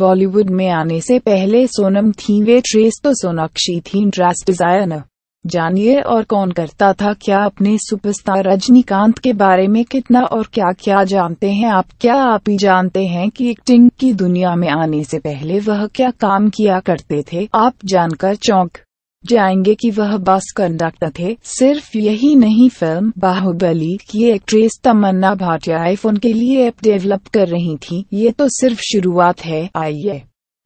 बॉलीवुड में आने से पहले सोनम थी वे ट्रेस तो सोनाक्षी थी ड्रेस डिजाइनर जानिए और कौन करता था क्या अपने सुपरस्टार रजनीकांत के बारे में कितना और क्या क्या जानते हैं आप क्या आप ही जानते हैं कि एक्टिंग की दुनिया में आने से पहले वह क्या काम किया करते थे आप जानकर चौंक जाएंगे कि वह बस कंडक्टर थे सिर्फ यही नहीं फिल्म बाहुबली की एक्ट्रेस तमन्ना भाटिया आईफोन के लिए ऐप डेवलप कर रही थी ये तो सिर्फ शुरुआत है आइए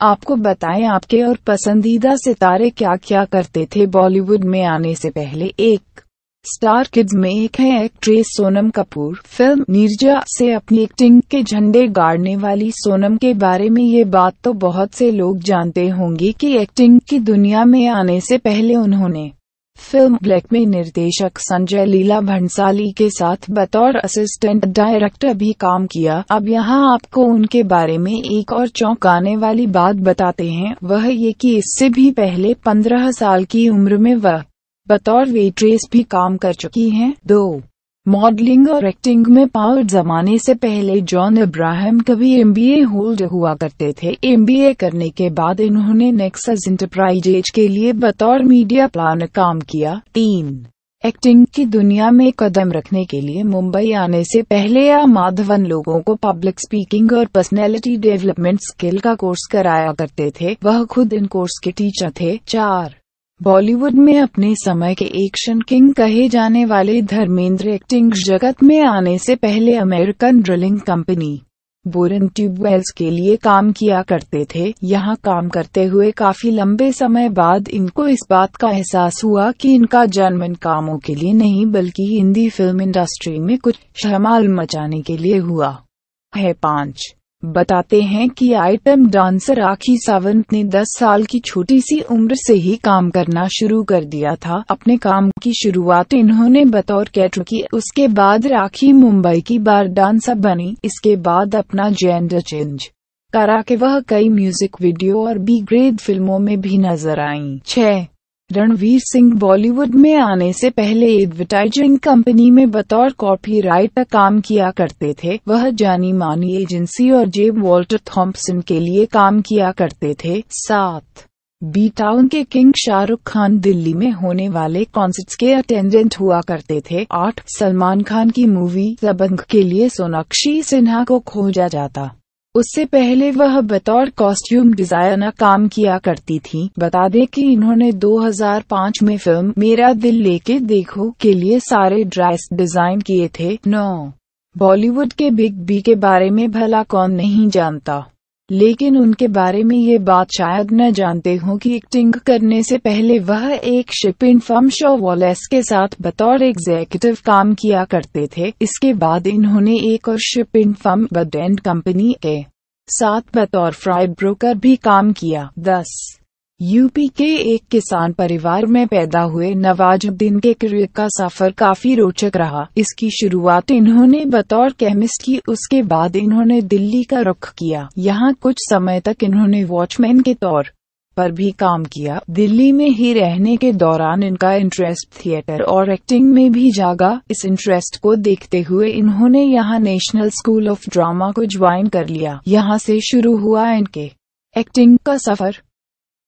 आपको बताएं आपके और पसंदीदा सितारे क्या क्या करते थे बॉलीवुड में आने से पहले एक स्टार किड्स में एक है एक्ट्रेस सोनम कपूर फिल्म नीरजा से अपनी एक्टिंग के झंडे गाड़ने वाली सोनम के बारे में ये बात तो बहुत से लोग जानते होंगे कि एक्टिंग की दुनिया में आने से पहले उन्होंने फिल्म ब्लैक में निर्देशक संजय लीला भंसाली के साथ बतौर असिस्टेंट डायरेक्टर भी काम किया अब यहाँ आपको उनके बारे में एक और चौंकाने वाली बात बताते हैं वह ये कि इससे भी पहले पंद्रह साल की उम्र में वह बतौर वेट्रेस भी काम कर चुकी हैं दो मॉडलिंग और एक्टिंग में पावर जमाने से पहले जॉन इब्राहिम कभी एमबीए होल्ड हुआ करते थे एमबीए करने के बाद इन्होंने नेक्सस इंटरप्राइजेज के लिए बतौर मीडिया प्लान काम किया तीन एक्टिंग की दुनिया में कदम रखने के लिए मुंबई आने से पहले या माधवन लोगों को पब्लिक स्पीकिंग और पर्सनैलिटी डेवलपमेंट स्किल का कोर्स कराया करते थे वह खुद इन कोर्स के टीचर थे चार बॉलीवुड में अपने समय के एक्शन किंग कहे जाने वाले धर्मेंद्र एक्टिंग जगत में आने से पहले अमेरिकन ड्रिलिंग कंपनी बोरन ट्यूबवेल्स के लिए काम किया करते थे यहाँ काम करते हुए काफी लंबे समय बाद इनको इस बात का एहसास हुआ कि इनका जन्म इन कामों के लिए नहीं बल्कि हिंदी फिल्म इंडस्ट्री में कुछ शमाल मचाने के लिए हुआ है पाँच बताते हैं कि आइटम डांसर राखी सावंत ने 10 साल की छोटी सी उम्र से ही काम करना शुरू कर दिया था अपने काम की शुरुआत इन्होंने बतौर कैटर की उसके बाद राखी मुंबई की बार डांसर बनी इसके बाद अपना जेंडर चेंज करा के वह कई म्यूजिक वीडियो और बी ग्रेड फिल्मों में भी नजर आई छह रणवीर सिंह बॉलीवुड में आने से पहले एडवर्टाइजिंग कंपनी में बतौर कॉपी का काम किया करते थे वह जानी मानी एजेंसी और जेब वॉल्टर थॉम्पसन के लिए काम किया करते थे साथ बी टाउन के किंग शाहरुख खान दिल्ली में होने वाले कॉन्सर्ट्स के अटेंडेंट हुआ करते थे आठ सलमान खान की मूवी सबंग के लिए सोनाक्षी सिन्हा को खोजा जाता उससे पहले वह बतौर कॉस्ट्यूम डिजाइनर काम किया करती थी बता दें कि इन्होंने 2005 में फिल्म मेरा दिल लेके देखो के लिए सारे ड्रेस डिजाइन किए थे नौ बॉलीवुड के बिग बी के बारे में भला कौन नहीं जानता लेकिन उनके बारे में ये बात शायद न जानते हों कि एक्टिंग करने से पहले वह एक शिपिंग फर्म शो वॉलेस के साथ बतौर एग्जीक्यूटिव काम किया करते थे इसके बाद इन्होंने एक और shipping firm Bud and company के साथ बतौर फ्राइड ब्रोकर भी काम किया दस यूपी के एक किसान परिवार में पैदा हुए नवाजुद्दीन के करियर का सफर काफी रोचक रहा इसकी शुरुआत इन्होंने बतौर केमिस्ट की उसके बाद इन्होंने दिल्ली का रुख किया यहाँ कुछ समय तक इन्होंने वॉचमैन के तौर पर भी काम किया दिल्ली में ही रहने के दौरान इनका इंटरेस्ट थिएटर और एक्टिंग में भी जागा इस इंटरेस्ट को देखते हुए इन्होंने यहाँ नेशनल स्कूल ऑफ ड्रामा को ज्वाइन कर लिया यहाँ से शुरू हुआ इनके एक्टिंग का सफर